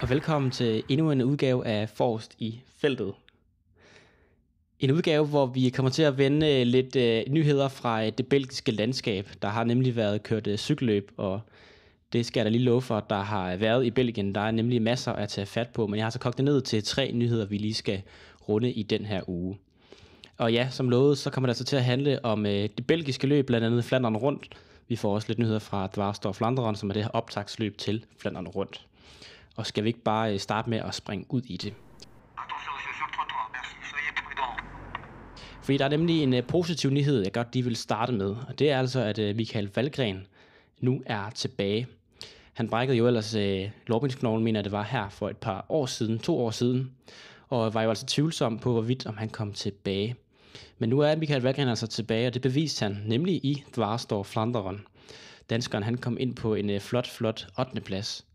og velkommen til endnu en udgave af Forst i feltet. En udgave, hvor vi kommer til at vende øh, lidt uh, nyheder fra øh, det belgiske landskab. Der har nemlig været kørt uh, cykelløb, og det skal jeg da lige love for, der har været i Belgien. Der er nemlig masser at tage fat på, men jeg har så kogt det ned til tre nyheder, vi lige skal runde i den her uge. Og ja, som lovet, så kommer det altså til at handle om uh, det belgiske løb, blandt andet Flandern Rundt. Vi får også lidt nyheder fra Dvarstor Flanderen, som er det her optagsløb til Flandern Rundt og skal vi ikke bare øh, starte med at springe ud i det? Fordi der er nemlig en øh, positiv nyhed, jeg godt lige vil starte med, og det er altså, at øh, Michael Valgren nu er tilbage. Han brækkede jo ellers øh, mener det var her for et par år siden, to år siden, og var jo altså tvivlsom på, hvorvidt om han kom tilbage. Men nu er Michael Valgren altså tilbage, og det beviste han nemlig i Dvarstor Flanderen. Danskeren han kom ind på en øh, flot, flot 8. plads.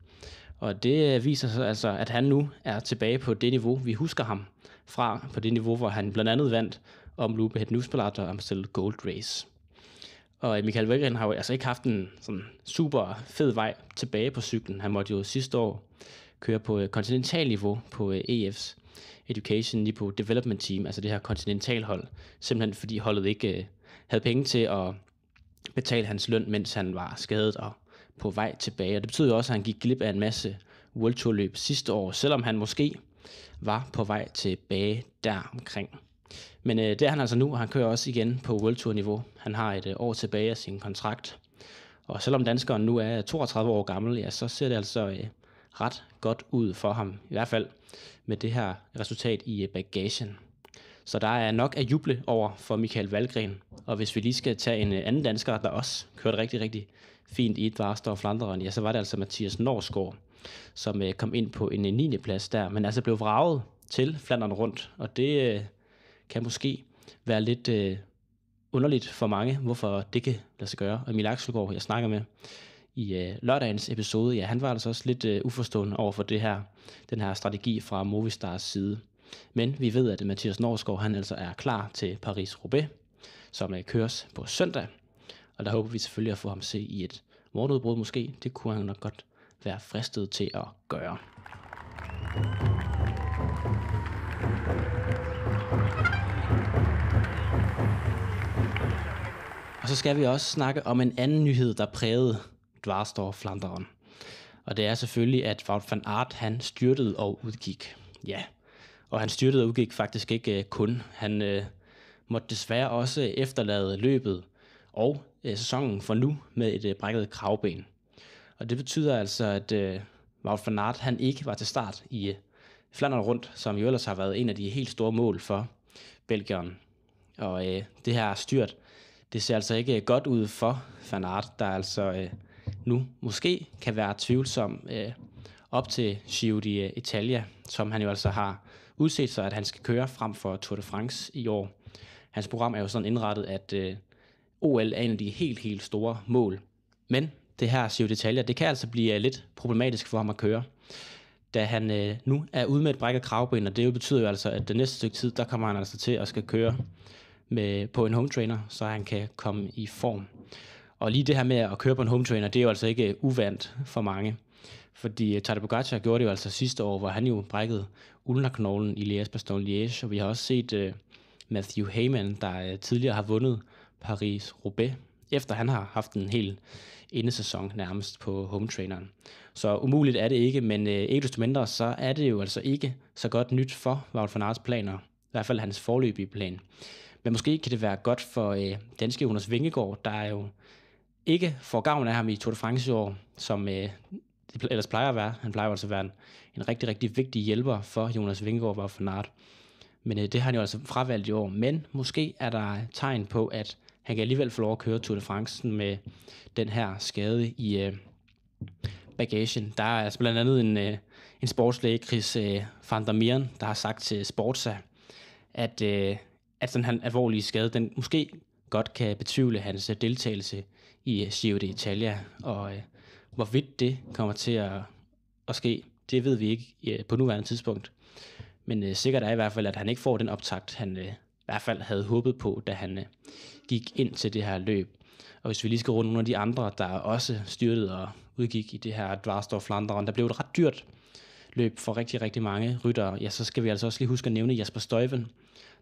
Og det øh, viser sig altså, at han nu er tilbage på det niveau, vi husker ham fra, på det niveau, hvor han blandt andet vandt om Lubehead Newsbladet og Amstel Gold Race. Og Michael Wegren har jo altså ikke haft en sådan super fed vej tilbage på cyklen. Han måtte jo sidste år køre på øh, kontinental niveau på øh, EF's Education Niveau Development Team, altså det her kontinentalhold, simpelthen fordi holdet ikke havde penge til at betale hans løn, mens han var skadet og på vej tilbage. Og det betyder jo også, at han gik glip af en masse World Tour løb sidste år, selvom han måske var på vej tilbage der omkring. Men øh, det er han altså nu, og han kører også igen på World Tour niveau. Han har et øh, år tilbage af sin kontrakt. Og selvom danskeren nu er 32 år gammel, ja, så ser det altså øh, ret godt ud for ham. I hvert fald med det her resultat i øh, bagagen. Så der er nok at juble over for Michael Valgren. Og hvis vi lige skal tage en øh, anden dansker, der også kørte rigtig, rigtig fint i Dvarster og Flanderen, ja, så var det altså Mathias Norsgaard, som øh, kom ind på en 9. plads der, men altså blev vraget til Flanderen rundt, og det øh, kan måske være lidt øh, underligt for mange, hvorfor det kan lade sig gøre. Og Emil Axelgaard, jeg snakker med i øh, lørdagens episode, ja, han var altså også lidt øh, uforstående over for det her, den her strategi fra Movistars side. Men vi ved, at Mathias Norsgaard, han altså er klar til Paris-Roubaix, som øh, køres på søndag og der håber vi selvfølgelig at få ham se i et morgenudbrud måske. Det kunne han nok godt være fristet til at gøre. Og så skal vi også snakke om en anden nyhed, der prægede Dvarstor Flanderen. Og det er selvfølgelig, at Wout van Aert han styrtede og udgik. Ja, og han styrtede og udgik faktisk ikke øh, kun. Han øh, måtte desværre også efterlade løbet og øh, sæsonen for nu med et øh, brækket kravben. Og det betyder altså, at øh, Wout van Aert, han ikke var til start i øh, Flandern rundt, som jo ellers har været en af de helt store mål for Belgien. Og øh, det her styrt, det ser altså ikke godt ud for Van Aert, der altså øh, nu måske kan være tvivlsom øh, op til Giro d'Italia, som han jo altså har udset sig, at han skal køre frem for Tour de France i år. Hans program er jo sådan indrettet, at øh, OL er en af de helt, helt store mål. Men det her siger detaljer, det kan altså blive øh, lidt problematisk for ham at køre, da han øh, nu er ude med et brækket kravben, og det jo betyder jo altså, at det næste stykke tid, der kommer han altså til at skal køre med, på en home trainer, så han kan komme i form. Og lige det her med at køre på en home trainer, det er jo altså ikke øh, uvandt for mange. Fordi øh, Tadej Pogacar gjorde det jo altså sidste år, hvor han jo brækkede ulnerknoglen i Lies Bastogne Liège, og vi har også set uh, Matthew Heyman, der uh, tidligere har vundet Paris-Roubaix, efter han har haft en hel indesæson nærmest på home-traineren. Så umuligt er det ikke, men øh, ikke desto mindre, så er det jo altså ikke så godt nyt for Wout van Aerts planer, i hvert fald hans forløbige plan. Men måske kan det være godt for øh, danske Jonas Vingegaard, der er jo ikke får gavn af ham i Tour de France i år, som øh, det ellers plejer at være. Han plejer altså at være en, en rigtig, rigtig vigtig hjælper for Jonas Vingegaard og Fanart. Men øh, det har han jo altså fravalgt i år. Men måske er der tegn på, at han kan alligevel få lov at køre Tour de France med den her skade i øh, bagagen. Der er altså blandt andet en, øh, en sportslæge, Chris øh, van der Mieren, der har sagt til Sportsa, at, øh, at sådan han alvorlige skade, den måske godt kan betvivle hans øh, deltagelse i øh, Giro d'Italia, og øh, hvorvidt det kommer til at, at ske, det ved vi ikke øh, på nuværende tidspunkt. Men øh, sikkert er i hvert fald, at han ikke får den optakt, han øh, i hvert fald havde håbet på, da han øh, gik ind til det her løb. Og hvis vi lige skal runde nogle af de andre, der også styrtede og udgik i det her Dvarstor Flanderen, der blev et ret dyrt løb for rigtig, rigtig mange ryttere. Ja, så skal vi altså også lige huske at nævne Jasper Støjven,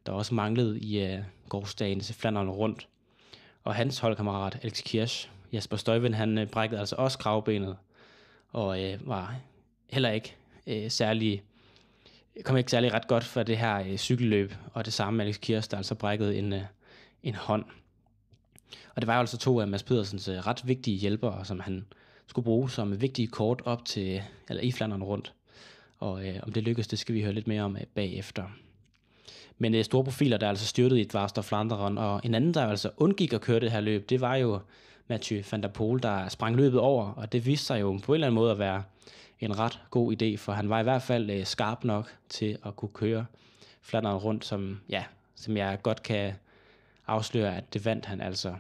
der også manglede i uh, øh, gårdsdagen til Flanderen rundt. Og hans holdkammerat, Alex Kirsch, Jasper Støjven, han uh, brækkede altså også kravbenet, og uh, var heller ikke uh, særlig kom ikke særlig ret godt for det her øh, cykelløb, og det samme Alex Kirsch, der altså brækkede en, øh, en hånd. Og det var jo altså to af Mads Pedersens øh, ret vigtige hjælpere, som han skulle bruge som vigtige kort op til, eller i flanderen rundt. Og øh, om det lykkedes, det skal vi høre lidt mere om øh, bagefter. Men øh, store profiler, der altså styrtede i og Flanderen, og en anden, der altså undgik at køre det her løb, det var jo Mathieu van der Poel, der sprang løbet over, og det viste sig jo på en eller anden måde at være en ret god idé, for han var i hvert fald øh, skarp nok til at kunne køre Flanderen rundt, som, ja, som jeg godt kan afslører, at det vandt han altså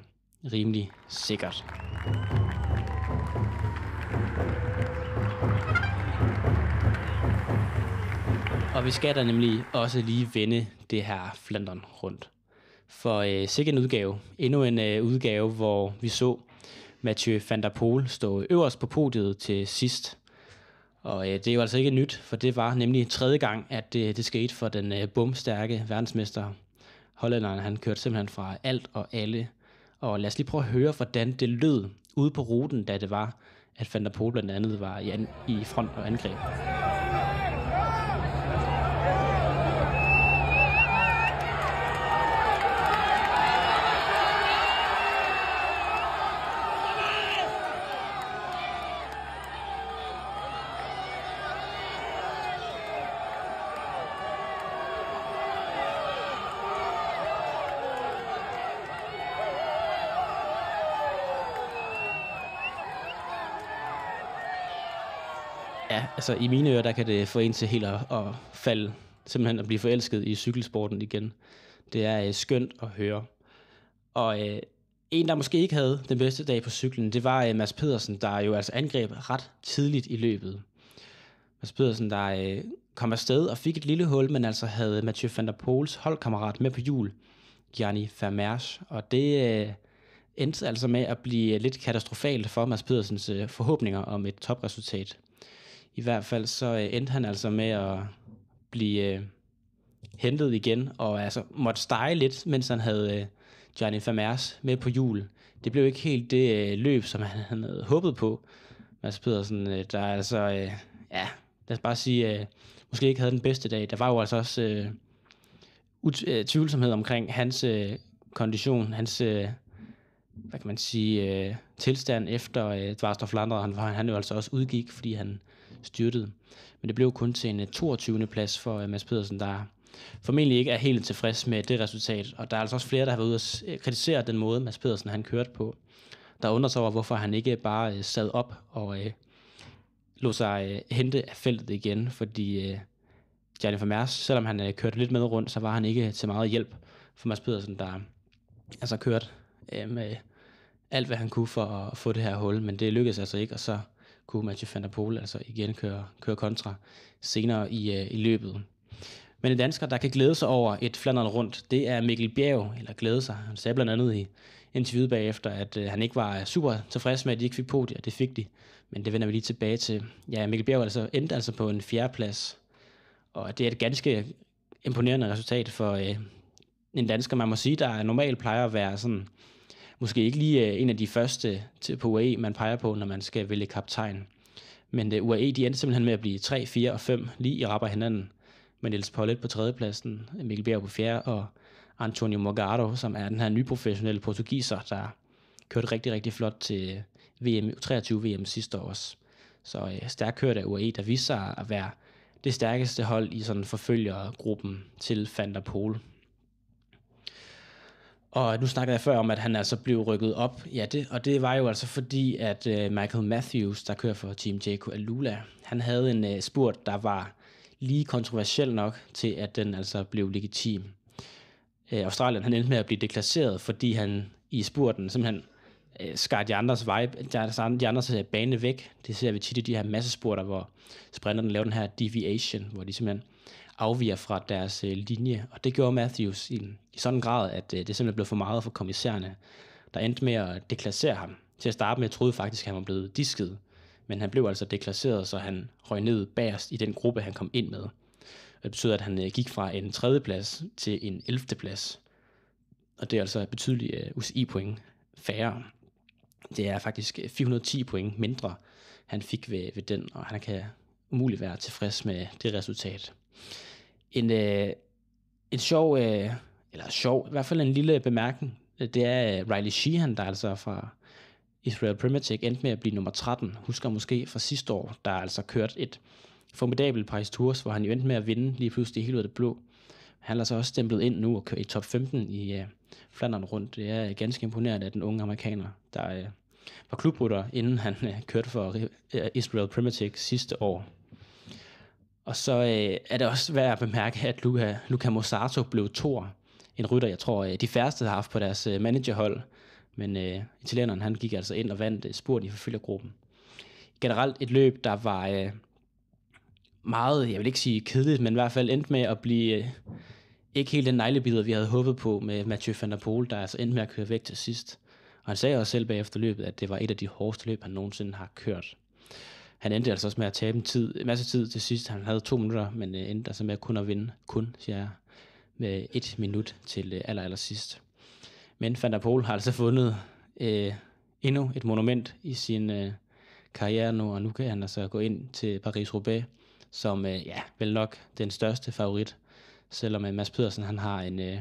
rimelig sikkert. Og vi skal da nemlig også lige vende det her Flandern rundt. For øh, sikke en udgave. Endnu en øh, udgave, hvor vi så Mathieu van der Poel stå øverst på podiet til sidst. Og øh, det er jo altså ikke nyt, for det var nemlig tredje gang, at øh, det skete for den øh, bumstærke verdensmester hollænderen, han kørte simpelthen fra alt og alle. Og lad os lige prøve at høre, hvordan det lød ude på ruten, da det var, at Van der Poel blandt andet var i, an, i front og angreb. Ja, altså i mine ører, der kan det få en til helt at, at falde, simpelthen at blive forelsket i cykelsporten igen. Det er øh, skønt at høre. Og øh, en, der måske ikke havde den bedste dag på cyklen, det var øh, Mads Pedersen, der jo altså angreb ret tidligt i løbet. Mads Pedersen, der øh, kom afsted og fik et lille hul, men altså havde Mathieu van der Poels holdkammerat med på jul, Gianni Vermeers, og det øh, endte altså med at blive lidt katastrofalt for Mads Pedersens øh, forhåbninger om et topresultat i hvert fald så øh, endte han altså med at blive øh, hentet igen, og altså måtte stege lidt, mens han havde øh, Johnny Famers med på jul. Det blev ikke helt det øh, løb, som han, han havde håbet på. Mads Pedersen, øh, der er altså, øh, ja, lad os bare sige, øh, måske ikke havde den bedste dag. Der var jo altså også øh, ut- øh, tvivlsomhed omkring hans øh, kondition, hans, øh, hvad kan man sige, øh, tilstand efter øh, Dvarstof Landre. Han, han, han jo altså også udgik, fordi han styrtede. Men det blev kun til en 22. Øh, plads for øh, Mads Pedersen, der formentlig ikke er helt tilfreds med det resultat. Og der er altså også flere, der har været ude og øh, kritisere den måde, Mads Pedersen han kørte på. Der undrer sig over, hvorfor han ikke bare sad op og øh, lod sig øh, hente af feltet igen, fordi øh, Jennifer Mers, selvom han øh, kørte lidt med rundt, så var han ikke til meget hjælp for Mads Pedersen, der altså kørte øh, med alt, hvad han kunne for at få det her hul, men det lykkedes altså ikke, og så kunne Mathieu van der Poel altså igen køre, køre kontra senere i, øh, i løbet. Men en dansker, der kan glæde sig over et flanderen rundt, det er Mikkel Bjerg, eller glæde sig. Han sagde blandt andet i interviewet bagefter, at øh, han ikke var øh, super tilfreds med, at de ikke fik podier. Det fik de, men det vender vi lige tilbage til. Ja, Mikkel Bjerg altså, endte altså på en fjerdeplads, og det er et ganske imponerende resultat for øh, en dansker, man må sige, der normalt plejer at være sådan måske ikke lige øh, en af de første til, på UAE, man peger på, når man skal vælge kaptajn. Men uh, øh, UAE, de endte simpelthen med at blive 3, 4 og 5 lige i rapper hinanden. Men Niels Pollet på tredjepladsen, Mikkel Bjerg på fjerde og Antonio Morgado, som er den her nyprofessionelle portugiser, der kørte rigtig, rigtig flot til VM, 23 VM sidste år også. Så øh, stærkt kørt af UAE, der viste sig at være det stærkeste hold i sådan forfølgergruppen til Van der Pol. Og nu snakkede jeg før om, at han altså blev rykket op. Ja, det, og det var jo altså fordi, at øh, Michael Matthews, der kører for Team Jaco Alula, han havde en øh, spurt, der var lige kontroversiel nok til, at den altså blev legitim. Øh, Australien, han endte med at blive deklasseret, fordi han i spurten simpelthen øh, skar de andres, vibe, de, de andres øh, bane væk. Det ser vi tit i de her massespurter, hvor sprinterne laver den her deviation, hvor de simpelthen afviger fra deres øh, linje. Og det gjorde Matthews i, i sådan en grad, at øh, det simpelthen blev for meget for kommissærerne, der endte med at deklassere ham. Til at starte med troede faktisk, at han var blevet disket, men han blev altså deklasseret, så han røg ned bagerst i den gruppe, han kom ind med. Det betyder, at han øh, gik fra en tredjeplads til en elfteplads. Og det er altså betydelige øh, UCI-point færre. Det er faktisk 410 øh, point mindre, han fik ved, ved den, og han kan umuligt være tilfreds med det resultat. En, øh, en sjov, øh, eller sjov, i hvert fald en lille bemærkning, det er øh, Riley Sheehan, der altså fra Israel Premier endte med at blive nummer 13, husker måske fra sidste år, der altså kørt et formidabelt Paris Tours, hvor han jo endte med at vinde lige pludselig helt ud af det blå. Han er så altså også stemplet ind nu og kører i top 15 i øh, Flandern rundt. Det er øh, ganske imponerende, at den unge amerikaner, der øh, var klubrutter, inden han øh, kørte for øh, Israel Premier sidste år. Og så øh, er det også værd at bemærke, at Luca, Luca Mosato blev tor. En rytter, jeg tror, øh, de færreste har haft på deres øh, managerhold. Men øh, italieneren han gik altså ind og vandt øh, spurten i forfølgergruppen. Generelt et løb, der var øh, meget, jeg vil ikke sige kedeligt, men i hvert fald endte med at blive øh, ikke helt den neglebidder, vi havde håbet på med Mathieu van der Poel, der altså endte med at køre væk til sidst. Og han sagde også selv bagefter løbet, at det var et af de hårdeste løb, han nogensinde har kørt han endte altså også med at tabe en, tid, en masse tid til sidst. Han havde to minutter, men øh, endte altså med kun at vinde. Kun, siger jeg, med et minut til øh, aller, aller sidst. Men Van der Pol har altså fundet øh, endnu et monument i sin øh, karriere nu, og nu kan han altså gå ind til Paris-Roubaix, som øh, ja, vel nok den største favorit, selvom øh, Mads Pedersen han har en, øh,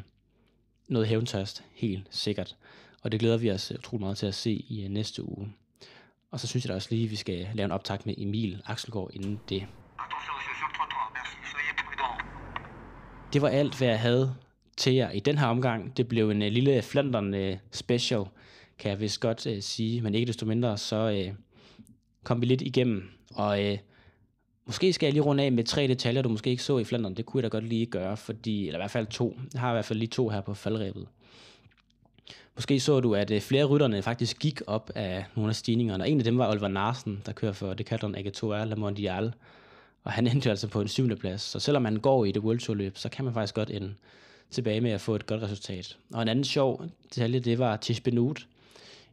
noget hævntørst, helt sikkert. Og det glæder vi os utrolig meget til at se i øh, næste uge. Og så synes jeg da også lige, at vi skal lave en optag med Emil Axelgaard inden det. Det var alt, hvad jeg havde til jer i den her omgang. Det blev en øh, lille flanderne øh, special, kan jeg vist godt uh, sige. Men ikke desto mindre, så uh, kom vi lidt igennem. Og uh, Måske skal jeg lige runde af med tre detaljer, du måske ikke så i Flandern. Det kunne jeg da godt lige gøre, fordi, eller i hvert fald to. Jeg har i hvert fald lige to her på faldrebet. Måske så du, at øh, flere rytterne faktisk gik op af nogle af stigningerne, og en af dem var Oliver Narsen, der kører for Decathlon AG2R La Mondiale, og han endte altså på en syvende plads. Så selvom man går i det World Tour løb, så kan man faktisk godt ende tilbage med at få et godt resultat. Og en anden sjov detalje, det var Tish Benoot,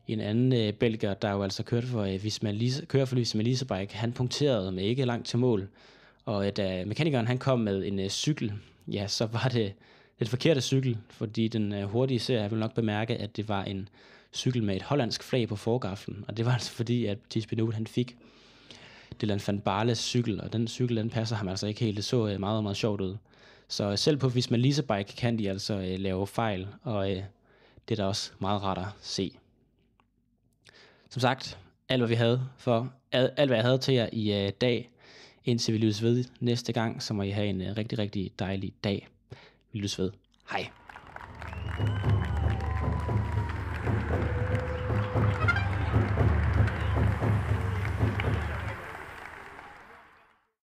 en anden øh, belgier, der jo altså kørte for, øh, Visma Lise, kører for Visma Lisebike, han punkterede med ikke langt til mål. Og øh, da mekanikeren han kom med en øh, cykel, ja, så var det lidt forkerte cykel, fordi den øh, hurtige jeg vil nok bemærke, at det var en cykel med et hollandsk flag på forgaflen, og det var altså fordi, at Thies Benoit, han fik Dylan van Barles cykel, og den cykel, den passer ham altså ikke helt. Det så øh, meget, meget sjovt ud. Så øh, selv på Visma bike kan de altså øh, lave fejl, og øh, det er da også meget rart at se. Som sagt, alt hvad vi havde for alt, alt hvad jeg havde til jer i øh, dag, indtil vi lyttes ved næste gang, så må I have en øh, rigtig, rigtig dejlig dag. Vi lyttes ved. Hej.